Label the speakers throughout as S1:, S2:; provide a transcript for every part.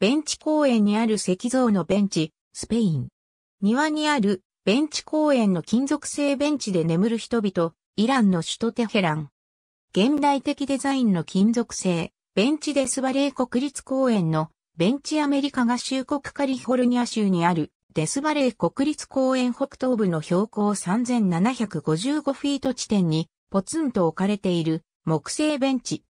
S1: ベンチ公園にある石像のベンチ、スペイン。庭にあるベンチ公園の金属製ベンチで眠る人々、イランの首都テヘラン。現代的デザインの金属製、ベンチデスバレー国立公園のベンチアメリカ合衆国カリフォルニア州にあるデスバレー国立公園北東部の標高3755フィート地点にポツンと置かれている木製ベンチ。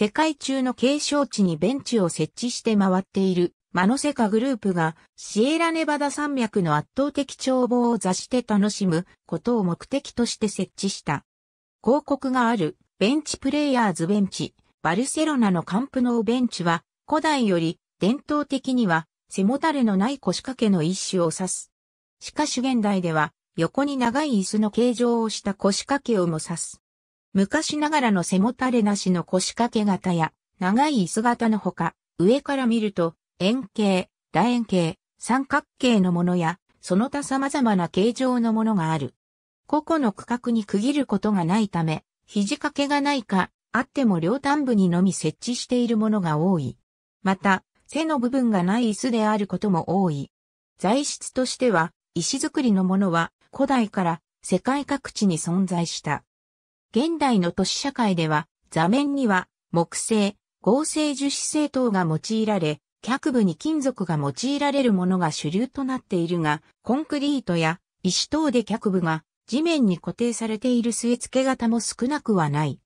S1: 世界中の継承地にベンチを設置して回っているマノセカグループがシエラネバダ山脈の圧倒的眺望を座して楽しむことを目的として設置した。広告があるベンチプレイヤーズベンチ、バルセロナのカンプノーベンチは古代より伝統的には背もたれのない腰掛けの一種を指す。しかし現代では横に長い椅子の形状をした腰掛けをも指す。昔ながらの背もたれなしの腰掛け型や、長い椅子型のほか、上から見ると、円形、楕円形、三角形のものや、その他様々な形状のものがある。個々の区画に区切ることがないため、肘掛けがないか、あっても両端部にのみ設置しているものが多い。また、背の部分がない椅子であることも多い。材質としては、石造りのものは古代から世界各地に存在した。現代の都市社会では、座面には木製、合成樹脂製等が用いられ、脚部に金属が用いられるものが主流となっているが、コンクリートや石等で脚部が地面に固定されている据え付け型も少なくはない。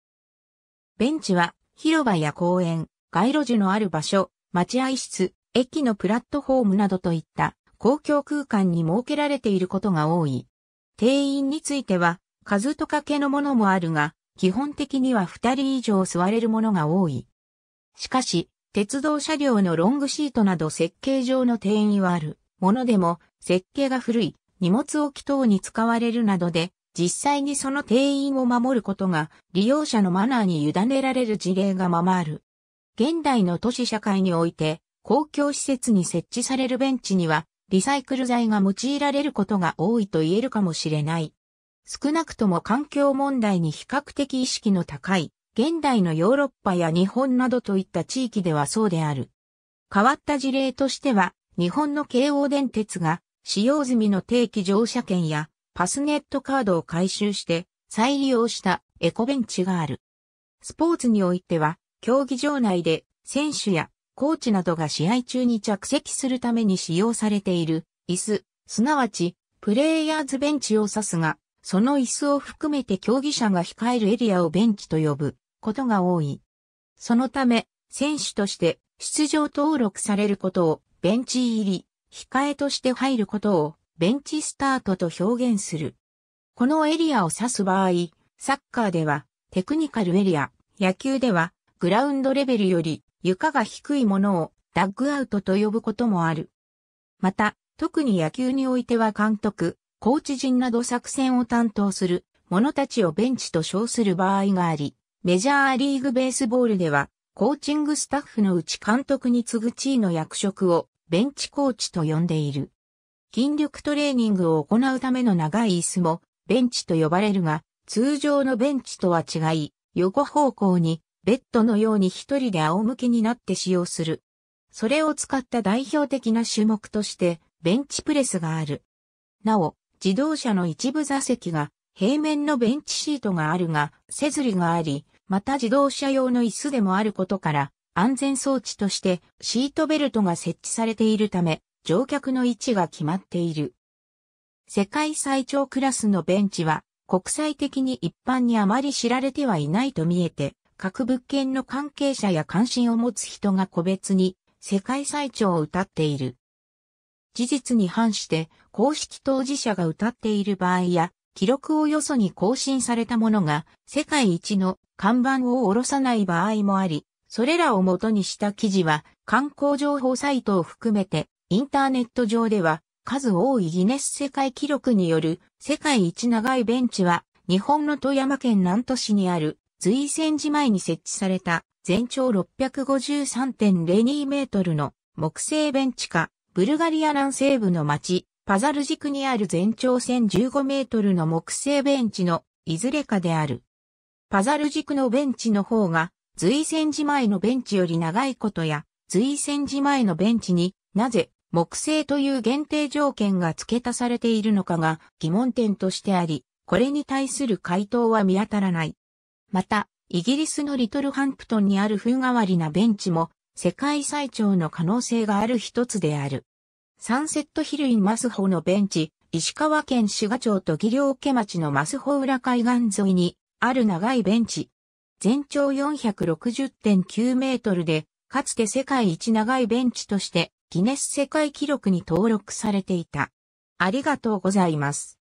S1: ベンチは広場や公園、街路樹のある場所、待合室、駅のプラットフォームなどといった公共空間に設けられていることが多い。定員については数とかけのものもあるが、基本的には二人以上座れるものが多い。しかし、鉄道車両のロングシートなど設計上の定員はあるものでも、設計が古い、荷物置き等に使われるなどで、実際にその定員を守ることが利用者のマナーに委ねられる事例がままある。現代の都市社会において、公共施設に設置されるベンチには、リサイクル材が用いられることが多いと言えるかもしれない。少なくとも環境問題に比較的意識の高い、現代のヨーロッパや日本などといった地域ではそうである。変わった事例としては、日本の京王電鉄が使用済みの定期乗車券やパスネットカードを回収して再利用したエコベンチがある。スポーツにおいては、競技場内で選手やコーチなどが試合中に着席するために使用されている椅子、すなわちプレイヤーズベンチを指すが、その椅子を含めて競技者が控えるエリアをベンチと呼ぶことが多い。そのため、選手として出場登録されることをベンチ入り、控えとして入ることをベンチスタートと表現する。このエリアを指す場合、サッカーではテクニカルエリア、野球ではグラウンドレベルより床が低いものをダッグアウトと呼ぶこともある。また、特に野球においては監督、コーチ陣など作戦を担当する者たちをベンチと称する場合があり、メジャーリーグベースボールでは、コーチングスタッフのうち監督に次ぐ地位の役職をベンチコーチと呼んでいる。筋力トレーニングを行うための長い椅子もベンチと呼ばれるが、通常のベンチとは違い、横方向にベッドのように一人で仰向けになって使用する。それを使った代表的な種目としてベンチプレスがある。なお、自動車の一部座席が平面のベンチシートがあるが、せずりがあり、また自動車用の椅子でもあることから、安全装置としてシートベルトが設置されているため、乗客の位置が決まっている。世界最長クラスのベンチは、国際的に一般にあまり知られてはいないと見えて、各物件の関係者や関心を持つ人が個別に世界最長を謳っている。事実に反して公式当事者が歌っている場合や、記録をよそに更新されたものが世界一の看板を下ろさない場合もあり、それらを元にした記事は観光情報サイトを含めてインターネット上では数多いギネス世界記録による世界一長いベンチは日本の富山県南都市にある随泉寺前に設置された全長653.02メートルの木製ベンチかブルガリア南西部の町、パザルジクにある全長線1 5メートルの木製ベンチのいずれかである。パザルジクのベンチの方が、随戦時前のベンチより長いことや、随戦時前のベンチになぜ木製という限定条件が付け足されているのかが疑問点としてあり、これに対する回答は見当たらない。また、イギリスのリトルハンプトンにある風変わりなベンチも世界最長の可能性がある一つである。サンセットヒルインマスホのベンチ、石川県志賀町と義良家町のマスホ浦海岸沿いにある長いベンチ。全長460.9メートルで、かつて世界一長いベンチとしてギネス世界記録に登録されていた。ありがとうございます。